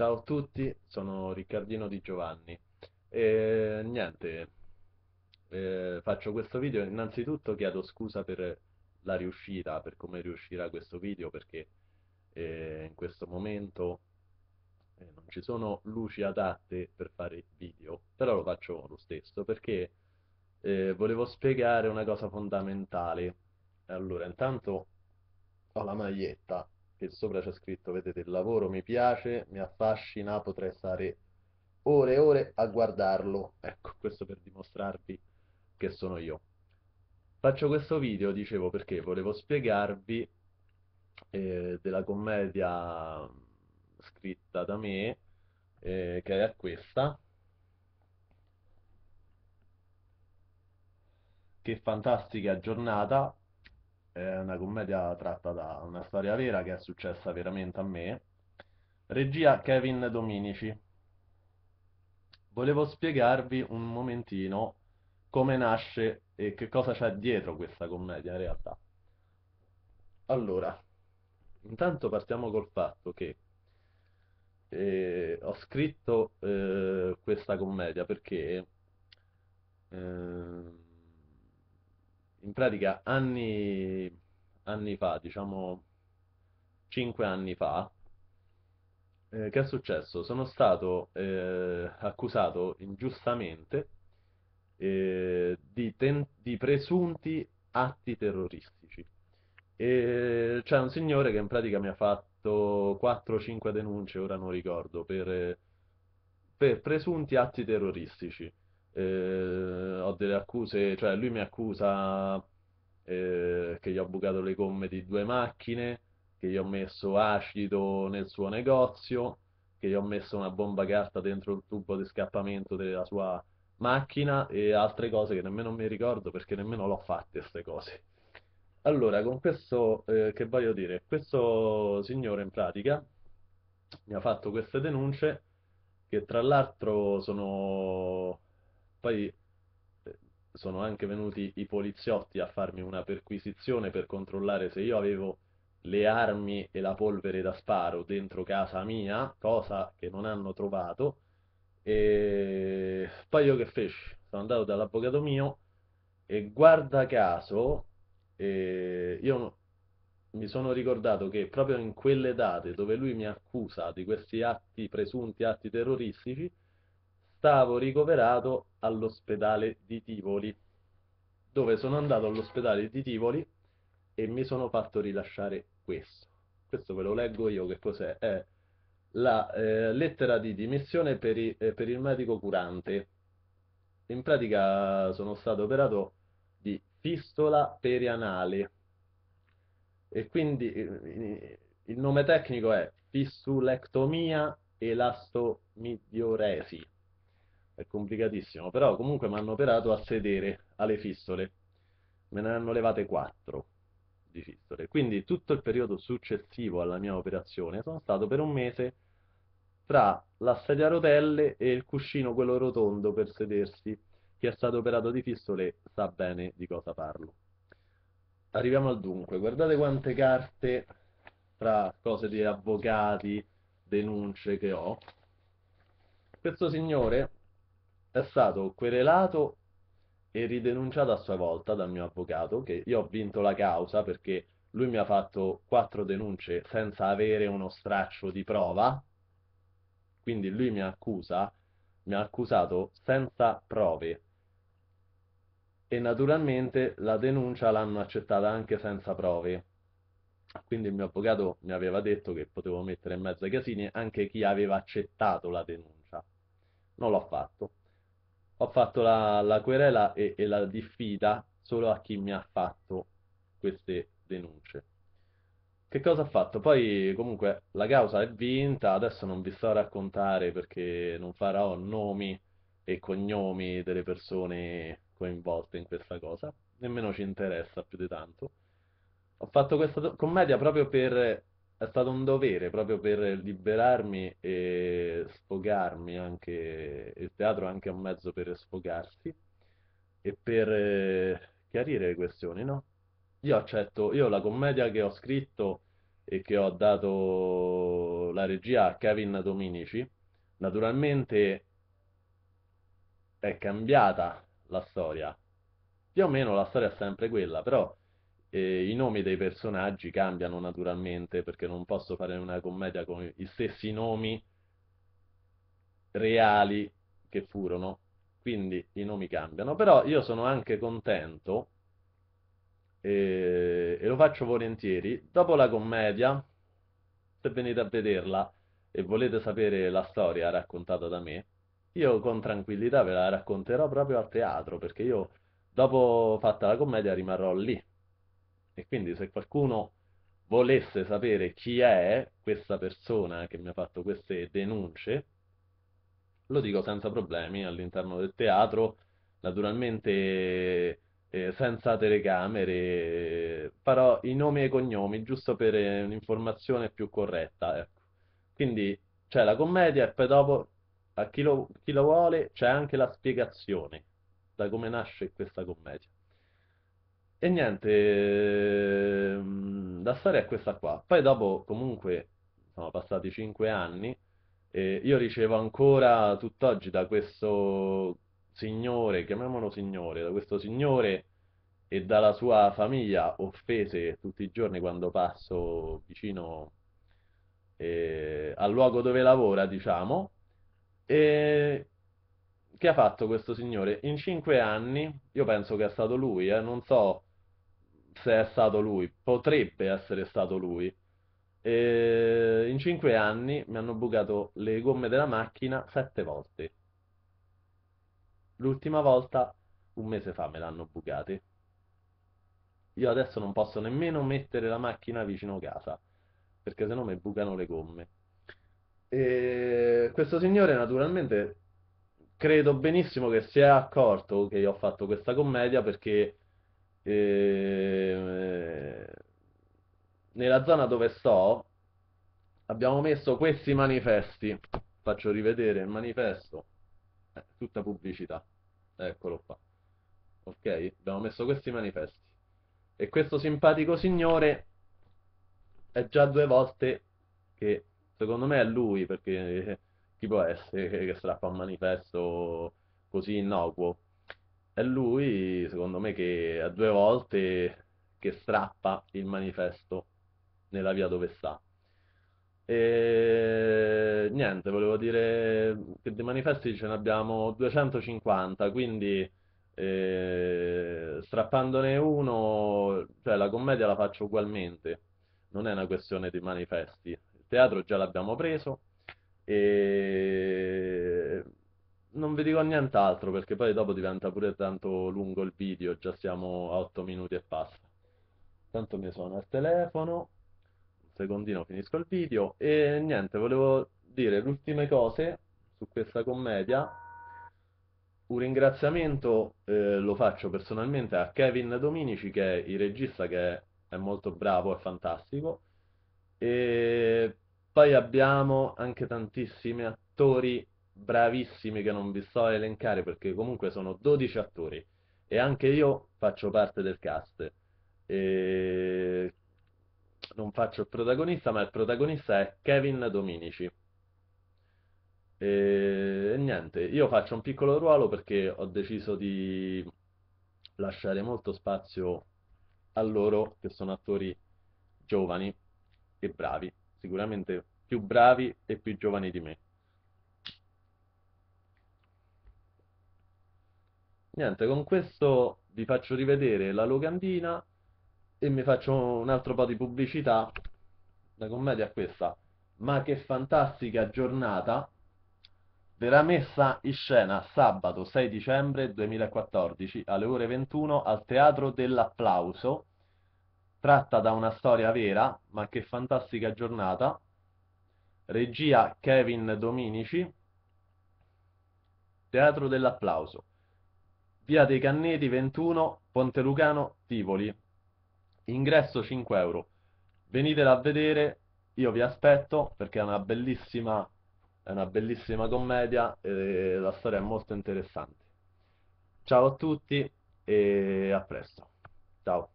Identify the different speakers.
Speaker 1: Ciao a tutti, sono Riccardino Di Giovanni e niente, eh, faccio questo video, innanzitutto chiedo scusa per la riuscita, per come riuscirà questo video perché eh, in questo momento eh, non ci sono luci adatte per fare video, però lo faccio lo stesso perché volevo spiegare una cosa fondamentale. Allora, intanto ho la maglietta che sopra c'è scritto, vedete, il lavoro mi piace, mi affascina, potrei stare ore e ore a guardarlo. Ecco, questo per dimostrarvi che sono io. Faccio questo video, dicevo, perché volevo spiegarvi eh, della commedia scritta da me, eh, che è questa, che fantastica giornata è una commedia tratta da una storia vera che è successa veramente a me. Regia Kevin Dominici. Volevo spiegarvi un momentino come nasce e che cosa c'è dietro questa commedia in realtà. Allora, intanto partiamo col fatto che eh, ho scritto eh, questa commedia perché eh, in pratica anni, anni fa, diciamo 5 anni fa, eh, che è successo? Sono stato eh, accusato ingiustamente eh, di, ten- di presunti atti terroristici. E c'è un signore che in pratica mi ha fatto 4-5 denunce, ora non ricordo, per, per presunti atti terroristici eh, ho delle accuse, cioè lui mi accusa eh, che gli ho bucato le gomme di due macchine, che gli ho messo acido nel suo negozio, che gli ho messo una bomba carta dentro il tubo di scappamento della sua macchina e altre cose che nemmeno mi ricordo perché nemmeno l'ho fatte queste cose. Allora, con questo eh, che voglio dire, questo signore in pratica mi ha fatto queste denunce che tra l'altro sono poi eh, sono anche venuti i poliziotti a farmi una perquisizione per controllare se io avevo le armi e la polvere da sparo dentro casa mia, cosa che non hanno trovato. E poi io che feci? Sono andato dall'avvocato mio e guarda caso, eh, io mi sono ricordato che proprio in quelle date dove lui mi accusa di questi atti, presunti atti terroristici, stavo ricoverato all'ospedale di Tivoli, dove sono andato all'ospedale di Tivoli e mi sono fatto rilasciare questo. Questo ve lo leggo io, che cos'è? È la eh, lettera di dimissione per, i, eh, per il medico curante. In pratica sono stato operato di fistola perianale e quindi eh, il nome tecnico è fistulectomia elastomidoresi è complicatissimo, però comunque mi hanno operato a sedere alle fistole, me ne hanno levate 4 di fistole, quindi tutto il periodo successivo alla mia operazione sono stato per un mese tra la sedia a rotelle e il cuscino quello rotondo per sedersi, chi è stato operato di fistole sa bene di cosa parlo. Arriviamo al dunque, guardate quante carte tra cose di avvocati, denunce che ho. Questo signore è stato querelato e ridenunciato a sua volta dal mio avvocato, che io ho vinto la causa perché lui mi ha fatto quattro denunce senza avere uno straccio di prova, quindi lui mi accusa, mi ha accusato senza prove. E naturalmente la denuncia l'hanno accettata anche senza prove. Quindi il mio avvocato mi aveva detto che potevo mettere in mezzo ai casini anche chi aveva accettato la denuncia. Non l'ho fatto ho fatto la, la querela e, e, la diffida solo a chi mi ha fatto queste denunce. Che cosa ha fatto? Poi comunque la causa è vinta, adesso non vi sto a raccontare perché non farò nomi e cognomi delle persone coinvolte in questa cosa, nemmeno ci interessa più di tanto. Ho fatto questa commedia proprio per è stato un dovere proprio per liberarmi e sfogarmi anche, il teatro è anche un mezzo per sfogarsi e per eh, chiarire le questioni, no? Io accetto, io la commedia che ho scritto e che ho dato la regia a Kevin Dominici, naturalmente è cambiata la storia. Più o meno la storia è sempre quella, però e I nomi dei personaggi cambiano naturalmente perché non posso fare una commedia con i stessi nomi reali che furono, quindi i nomi cambiano, però io sono anche contento e, e lo faccio volentieri. Dopo la commedia, se venite a vederla e volete sapere la storia raccontata da me, io con tranquillità ve la racconterò proprio al teatro, perché io dopo fatta la commedia rimarrò lì e quindi se qualcuno volesse sapere chi è questa persona che mi ha fatto queste denunce, lo dico senza problemi all'interno del teatro, naturalmente eh, senza telecamere, farò i nomi e i cognomi giusto per eh, un'informazione più corretta. Ecco. Quindi c'è la commedia e poi dopo a chi lo, chi lo vuole c'è anche la spiegazione da come nasce questa commedia. E niente, la ehm, storia è questa qua. Poi dopo, comunque, sono passati cinque anni e io ricevo ancora tutt'oggi da questo signore, chiamiamolo signore, da questo signore e dalla sua famiglia offese tutti i giorni quando passo vicino eh, al luogo dove lavora, diciamo, e che ha fatto questo signore? In cinque anni, io penso che è stato lui, eh, non so se è stato lui, potrebbe essere stato lui. E in cinque anni mi hanno bucato le gomme della macchina sette volte. L'ultima volta, un mese fa, me l'hanno bucate. Io adesso non posso nemmeno mettere la macchina vicino casa, perché sennò mi bucano le gomme. E questo signore naturalmente credo benissimo che si è accorto che io ho fatto questa commedia perché eh, nella zona dove sto abbiamo messo questi manifesti. Faccio rivedere il manifesto, eh, tutta pubblicità. Eccolo qua. Ok, abbiamo messo questi manifesti. E questo simpatico signore è già due volte che secondo me è lui perché eh, chi può essere che strappa un manifesto così innocuo è lui, secondo me, che a due volte che strappa il manifesto nella via dove sta. E niente, volevo dire che di manifesti ce ne abbiamo 250, quindi eh, strappandone uno, cioè la commedia la faccio ugualmente, non è una questione di manifesti. Il teatro già l'abbiamo preso e non vi dico nient'altro perché poi dopo diventa pure tanto lungo il video, già siamo a 8 minuti e passa. Tanto mi suona il telefono, un secondino finisco il video e niente, volevo dire le ultime cose su questa commedia. Un ringraziamento eh, lo faccio personalmente a Kevin Dominici che è il regista che è molto bravo, è fantastico. E poi abbiamo anche tantissimi attori bravissimi che non vi sto a elencare perché comunque sono 12 attori e anche io faccio parte del cast. E... Non faccio il protagonista, ma il protagonista è Kevin Dominici. E niente, io faccio un piccolo ruolo perché ho deciso di lasciare molto spazio a loro che sono attori giovani e bravi, sicuramente più bravi e più giovani di me. Niente, con questo vi faccio rivedere la locandina e mi faccio un altro po' di pubblicità. La commedia è questa. Ma che fantastica giornata! Verrà messa in scena sabato 6 dicembre 2014 alle ore 21 al Teatro dell'Applauso, tratta da una storia vera, ma che fantastica giornata. Regia Kevin Dominici, Teatro dell'Applauso via dei Canneti 21, Pontelugano, Tivoli. Ingresso 5 euro. Venitela a vedere, io vi aspetto perché è una bellissima, è una bellissima commedia e la storia è molto interessante. Ciao a tutti e a presto. Ciao.